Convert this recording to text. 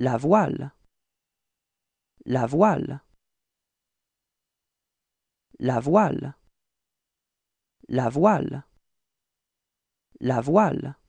La voile. La voile. La voile. La voile. La voile.